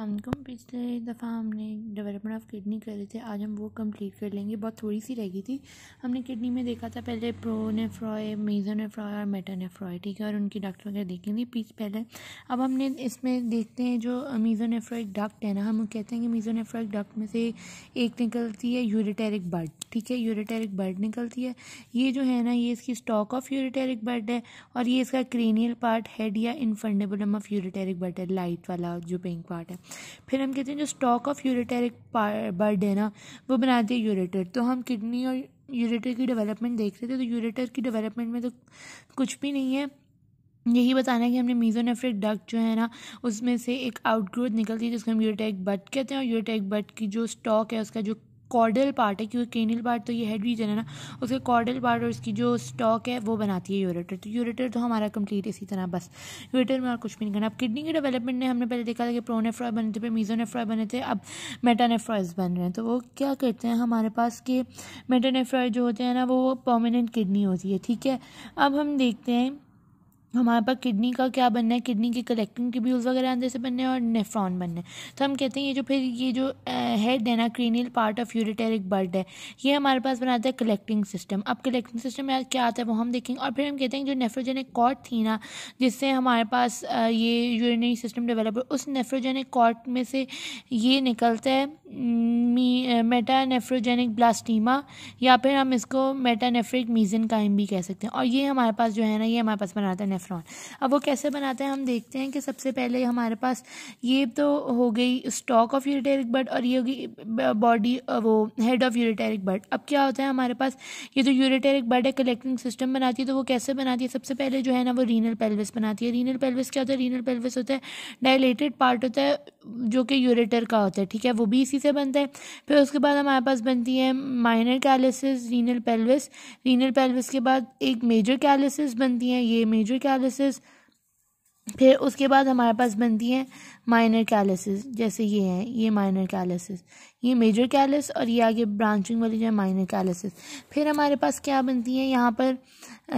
अलकुम पिछले दफ़ा हमने डेवलपमेंट ऑफ किडनी कर रहे थे आज हम वो कंप्लीट कर लेंगे बहुत थोड़ी सी रह गई थी हमने किडनी में देखा था पहले मेज़ो मेजोनेफ्रॉय और मेटानेफ्रॉय ठीक है और उनकी डॉक्टर वगैरह देखेंगे पीस पहले अब हमने इसमें देखते हैं जो मीजोनेफ्रॉइक डक्ट है ना हम कहते हैं कि मीजोनेफ्रॉइक डक्ट में से एक निकलती है यूरिटेरिक बर्ड ठीक है यूरिटेरिक बर्ड निकलती है ये जो है ना ये इसकी स्टॉक ऑफ यूरिटेरिक बर्ड है और ये इसका क्रेनियल पार्ट हेड या इनफंडेबलम ऑफ यूरिटेरिक बर्ड है लाइट वाला जो पिंक पार्ट है फिर हम कहते हैं जो स्टॉक ऑफ यूरेटेरिक बर्ड है ना वो बनाती है यूरेटर तो हम किडनी और यूरेटर की डेवलपमेंट देख रहे थे तो यूरेटर की डेवलपमेंट में तो कुछ भी नहीं है यही बताना है कि हमने मीजोनेफ्रिक डक जो है ना उसमें से एक आउटग्रोथ निकलती है जिसको हम यूरेटेक बट कहते हैं और यूरेटेक बट की जो स्टॉक है उसका जो कॉर्डल पार्ट है क्योंकि केनिल पार्ट तो ये हेड रीजन है ना उसके कॉर्डल पार्ट और इसकी जो स्टॉक है वो बनाती है यूरेटर तो यूरेटर तो हमारा कंप्लीट इसी तरह बस यूरेटर में और कुछ भी नहीं करना अब किडनी के डेवलपमेंट ने हमने पहले देखा था कि प्रोनेफ्रॉय बने थे फिर मीजोनेफ्रॉय बने थे अब मेटानेफ्रॉयज बन रहे हैं तो वो क्या करते हैं हमारे पास कि मेटानेफ्रॉय जो होते हैं ना वो परमानेंट किडनी होती है ठीक है अब हम देखते हैं हमारे पास किडनी का क्या बनना है किडनी के कलेक्टिन ट्यूब्यूल्स वगैरह अंदर से बनने हैं और नेफ्रॉन बनने हैं तो हम कहते हैं ये जो फिर ये जो हेड है ना cranial part of ureteric bud है ये हमारे पास बनाता है कलेक्टिंग सिस्टम अब कलेक्टिंग सिस्टम में क्या आता है वो हम देखेंगे और फिर हम कहते हैं जो नेफ्रोजेनिक कॉट थी ना जिससे हमारे पास ये यूरिनरी सिस्टम डेवलप हो उस नेफ्रोजेनिक कॉट में से ये निकलता है मेटा नेफ्रोजेनिक ब्लास्टीमा या फिर हम इसको मेटानेफ्रिक मीजन काइम भी कह सकते हैं और ये हमारे पास जो है ना ये हमारे पास बनाता है सेफ्रॉन अब वो कैसे बनाते हैं हम देखते हैं कि सबसे पहले हमारे पास ये तो हो गई स्टॉक ऑफ यूरिटेरिक बर्ड और ये होगी बॉडी वो हेड ऑफ यूरिटेरिक बर्ड अब क्या होता है हमारे पास ये जो यूरिटेरिक बर्ड है कलेक्टिंग सिस्टम बनाती है तो वो कैसे बनाती है सबसे पहले जो है ना वो रीनल पेल्विस बनाती है रीनल पेल्विस क्या होता है रीनल पेल्विस होता है डायलेटेड पार्ट होता है जो कि यूरेटर का होता है ठीक है वो भी इसी से बनता है फिर उसके बाद हमारे पास बनती है minor calyces renal pelvis renal pelvis के बाद एक मेजर कैलिसिस बनती हैं ये मेजर कैलिसिस फिर उसके बाद हमारे पास बनती हैं माइनर कैलिसिस जैसे ये हैं ये माइनर कैलिसिस ये मेजर कैलिस और ये आगे ब्रांचिंग वाली जो है माइनर कैलिसिस फिर हमारे पास क्या बनती हैं यहाँ पर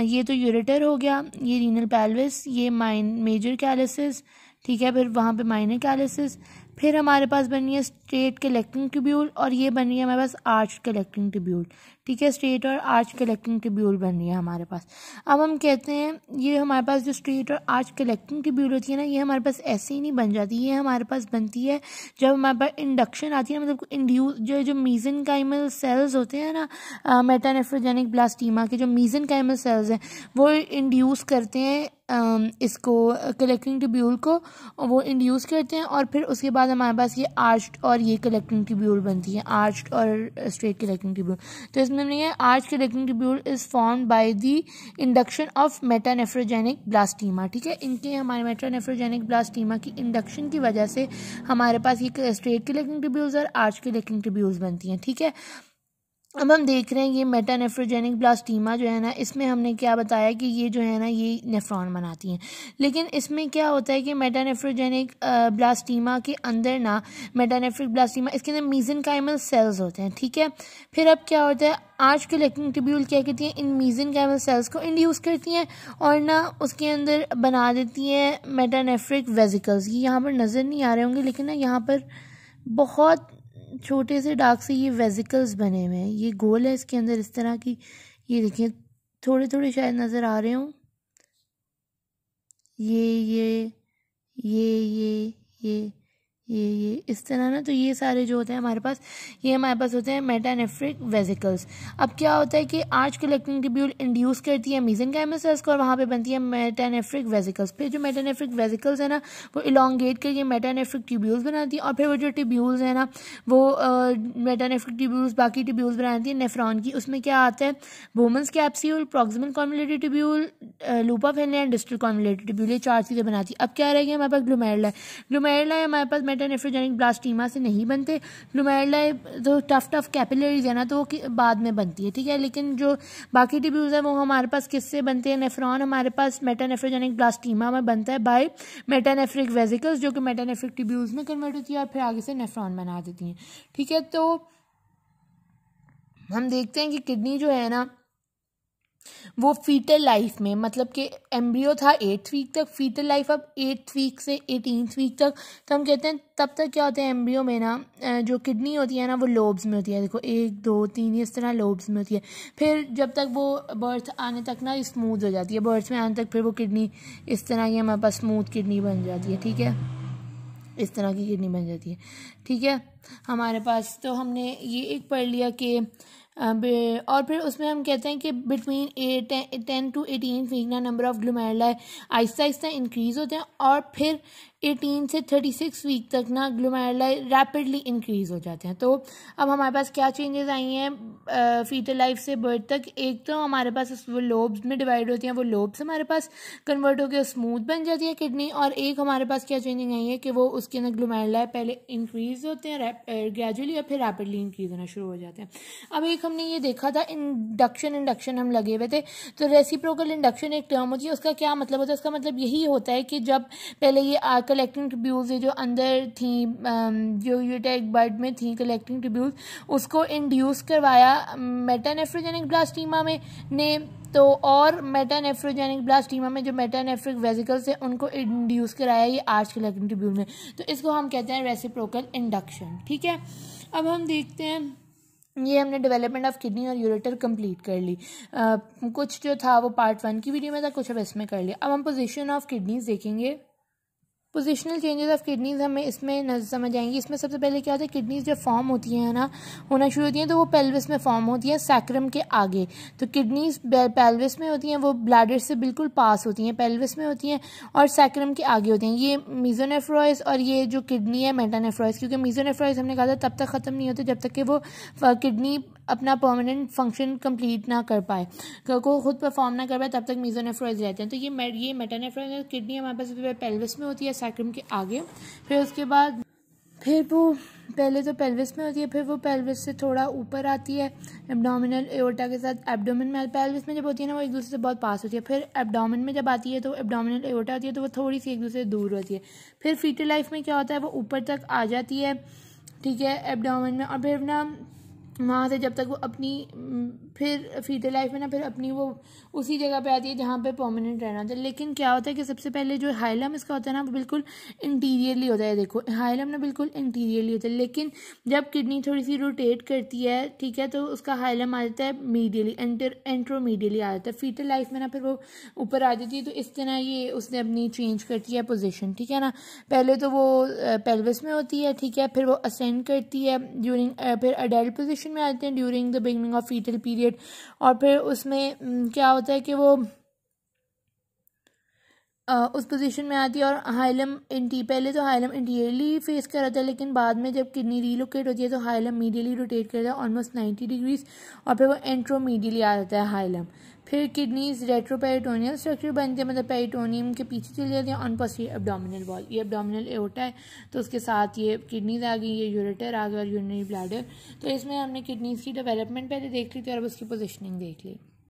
ये तो यूरेटर हो गया ये रीनल पेल्विस ये माइन मेजर कैलिसिस ठीक है फिर वहाँ पे माइनर कैलिसिस फिर हमारे पास बनी है स्ट्रेट कलेक्टिंग ट्यूब्यूल और ये बनी है हमारे पास आर्च कलेक्टिंग ट्यूब्यूल ठीक है स्ट्रेट और आर्च कलेक्टिंग ट्रिब्यूल बन रही है हमारे पास अब हम कहते हैं ये हमारे पास जो स्ट्रेट और आर्च कलेक्टिंग ट्रिब्यूल होती है ना ये हमारे पास ऐसे ही नहीं बन जाती ये हमारे पास बनती है जब हमारे पास इंडक्शन आती है ना मतलब इंड्यूस जो जो मीजन काइमल सेल्स होते हैं ना मेटानेफ्रोजेनिक ब्लास्टीमा के जो मीजन काइमल सेल्स हैं वो इंड्यूस करते हैं इसको कलेक्टिंग ट्यूब्यूल को वो इंड्यूस करते हैं और फिर उसके बाद हमारे पास ये आर्च और ये कलेक्टिंग ट्यूब्यूल बनती है आर्च और स्ट्रेट कलेक्टिंग ट्यूब्यूल तो इसमें में नहीं है आज के लेकिन tubule is form by the induction of metanephrogenic blastema ठीक है इनके हमारे मेटानेफ्रोजेनिक ब्लास्टीमा की इंडक्शन की वजह से हमारे पास ये स्ट्रेट के लेकिन ट्यूब्यूल्स और आर्च के लेकिन ट्रिब्यूल्स बनती हैं ठीक है अब हम देख रहे हैं ये मेटा नेफ्रोजेनिक ब्लास्टीमा जो है ना इसमें हमने क्या बताया कि ये जो है ना ये नेफ्रॉन बनाती हैं लेकिन इसमें क्या होता है कि मेटा नेफ्रोजेनिक ब्लास्टीमा के अंदर ना मेटा नेफ्रिक ब्लास्टीमा इसके अंदर मीजन सेल्स होते हैं ठीक है फिर अब क्या होता है आज के लेकिन टिब्यूल क्या करती हैं इन मीजन कैमल सेल्स को इंड्यूस करती हैं और ना उसके अंदर बना देती हैं मेटानेफ्रिक वेजिकल्स ये यहाँ पर नज़र नहीं आ रहे होंगे लेकिन ना यहाँ पर बहुत छोटे से डाक से ये वेजिकल्स बने हुए हैं ये गोल है इसके अंदर इस तरह की ये देखिए थोड़े थोड़े शायद नज़र आ रहे हों ये ये ये ये ये ये ये इस तरह ना तो ये सारे जो होते हैं हमारे पास ये हमारे पास होते हैं मेटानेफ्रिक वेजिकल्स अब क्या होता है कि आर्च कलेक्टिंग टिब्यूल इंड्यूस करती है मीजन कैमिसल्स को और वहाँ पे बनती है मेटानेफ्रिक वेजिकल्स फिर जो मेटानेफ्रिक वेजिकल्स है ना वो इलांगेट करके मेटानेफ्रिक ट्यूब्यूल्स बनाती है और फिर वो जो टिब्यूल्स हैं ना वो मेटानेफ्रिक ट्यूब्यूल्स बाकी टिब्यूल्स बनाती है नेफ्रॉन की उसमें क्या आता है Bowman's capsule proximal convoluted tubule loop of फेलने एंड डिस्टल कॉम्युलेटेड ट्यूब्यूल ये चार चीज़ें बनाती है अब क्या रहेगी हमारे पास ग्लूमेरला है हमारे पास मेटा नेफ्रोजेनिक ब्लास्टीमा से नहीं बनते ग्लोमेरुलाई जो टफ टफ कैपिलरीज है ना तो वो बाद में बनती है ठीक है लेकिन जो बाकी टिब्यूज है वो हमारे पास किससे बनते हैं नेफ्रॉन हमारे पास मेटा नेफ्रोजेनिक ब्लास्टीमा में बनता है बाई मेटानेफ्रिक वेजिकल्स जो कि मेटानेफ्रिक टिब्यूज़ में कन्वर्ट होती है और फिर आगे से नेफ्रॉन बना देती हैं ठीक है तो हम देखते हैं कि किडनी जो है ना वो फीटल लाइफ में मतलब कि एम्ब्रियो था एट्थ वीक तक फीटल लाइफ अब एट्थ वीक से एटीनथ वीक तक तो हम कहते हैं तब तक क्या होता है एम्ब्रियो में ना जो किडनी होती है ना वो लोब्स में होती है देखो एक दो तीन इस तरह लोब्स में होती है फिर जब तक वो बर्थ आने तक ना स्मूथ हो जाती है बर्थ में आने तक फिर वो किडनी इस तरह की हमारे पास स्मूथ किडनी बन जाती है ठीक है इस तरह की किडनी बन जाती है ठीक है हमारे पास तो हमने ये एक पढ़ लिया कि और फिर उसमें हम कहते हैं कि between a ten to eighteen फीगना नंबर ऑफ ग्लोमेरुलाई आहिस्ता आहिस्ता इंक्रीज़ होते हैं और फिर एटीन से थर्टी सिक्स वीक तक ना ग्लोमेरुलाई रैपिडली इंक्रीज़ हो जाते हैं तो अब हमारे पास क्या चेंजेस आई हैं फीटल लाइफ से बर्थ तक एक तो हमारे पास वो लोब्स में डिवाइड होती हैं वो लोब्स हमारे पास कन्वर्ट होकर स्मूथ बन जाती है किडनी और एक हमारे पास क्या चेंजिंग आई है कि वो उसके अंदर ग्लोमेरुलाई पहले इंक्रीज़ होते हैं ग्रेजुअली और फिर रैपिडली इंक्रीज़ होना शुरू हो जाते हैं अब एक हमने ये देखा था इंडक्शन इंडक्शन हम लगे हुए थे तो रेसिप्रोकल इंडक्शन एक टर्म होती है उसका क्या मतलब होता है उसका मतलब यही होता है कि जब पहले ये कलेक्टिंग ट्रिब्यूल्स जो अंदर थी जो यूटेक बर्ड में थी कलेक्टिंग ट्रिब्यूल्स उसको इंड्यूस करवाया मेटानेफ्रोजेनिक ब्लास्टीमा में ने तो और मेटानेफ्रोजेनिक ब्लास्टीमा में जो मेटानेफ्रिक वेजिकल्स हैं उनको इंड्यूस कराया ये आर्च कलेक्टिंग ट्रिब्यूल में तो इसको हम कहते हैं रेसिप्रोकल इंडक्शन ठीक है अब हम देखते हैं ये हमने डेवलपमेंट ऑफ किडनी और यूरेटर कंप्लीट कर ली आ, कुछ जो था वो पार्ट वन की वीडियो में था कुछ अब इसमें कर लिया अब हम पोजीशन ऑफ किडनीज देखेंगे पोजिशनल चेंजेस ऑफ किडनीज हमें इसमें नजर समझ आएंगी इसमें सबसे पहले क्या होता है किडनीज जब फॉर्म होती हैं ना होना शुरू होती हैं तो वो पेल्विस में फॉर्म होती हैं सैक्रम के आगे तो किडनीज पेल्विस में होती हैं वो ब्लैडर से बिल्कुल पास होती हैं पेल्विस में होती हैं और सैक्रम के आगे होती हैं ये मीजोनेफ्रॉइस और ये जो किडनी है मेटानेफ्रॉइस क्योंकि मीजोनेफ्रॉइस हमने कहा था तब तक ख़त्म नहीं होते जब तक कि वो किडनी अपना परमानेंट फंक्शन कंप्लीट ना कर पाए को खुद परफॉर्म ना कर पाए तब तक मीजोनेफ्रोइज रहते हैं तो ये मे, ये मेटानेफ्रोइज किडनी हमारे पास तो पेल्विस में होती है सैक्रम के आगे फिर उसके बाद फिर वो पहले तो पेल्विस में होती है फिर वो पेल्विस से थोड़ा ऊपर आती है एब्डोमिनल एओर्टा के साथ एब्डोमिन में पेल्विस में जब होती है ना वो एक दूसरे से बहुत पास होती है फिर एब्डोमिन में जब आती है तो एब्डोमिनल एओर्टा होती है तो वो थोड़ी सी एक दूसरे से दूर होती है फिर फीटर लाइफ में क्या होता है वो ऊपर तक आ जाती है ठीक है एब्डोमिन में और फिर ना वहाँ से जब तक वो अपनी फिर फीडर लाइफ में ना फिर अपनी वो उसी जगह पे आती है जहाँ पे परमानेंट रहना होता है लेकिन क्या होता है कि सबसे पहले जो हाइलम इसका होता है ना वो बिल्कुल इंटीरियरली होता है देखो हाइलम ना बिल्कुल इंटीरियरली होता है लेकिन जब किडनी थोड़ी सी रोटेट करती है ठीक है तो उसका हाइलम आ जाता है मीडियली एंटर एंट्रोमीडियली आ जाता है फीटल लाइफ में ना फिर वो ऊपर आ जाती है तो इस तरह ये उसने अपनी चेंज करती है पोजिशन ठीक है ना पहले तो वो पेल्विस में होती है ठीक है फिर वो असेंड करती है ड्यूरिंग फिर अडल्ट पोजिशन रिएक्शन में आते हैं during the beginning of fetal period और फिर उसमें क्या होता है कि वो उस पोजीशन में आती है और हाइलम इंटी पहले तो हाइलम इंटीरियरली फेस कर रहा था लेकिन बाद में जब किडनी रीलोकेट होती है तो हाइलम मीडियली रोटेट करता है ऑलमोस्ट नाइन्टी डिग्रीज और फिर वो एंट्रोमीडियली आ जाता है हाइलम फिर किडनीज रेट्रोपेरिटोनियल स्ट्रक्चर बनते हैं मतलब पेरिटोनियम के पीछे चले जाते हैं ऑन ये एबडामिनल वॉल ये एबडामिनल एओटा है तो उसके साथ ये किडनीज आ गई ये यूरेटर आ गया और यूरिनरी ब्लैडर तो इसमें हमने किडनीज की डेवलपमेंट पहले देख ली थी और अब उसकी पोजिशनिंग देख ली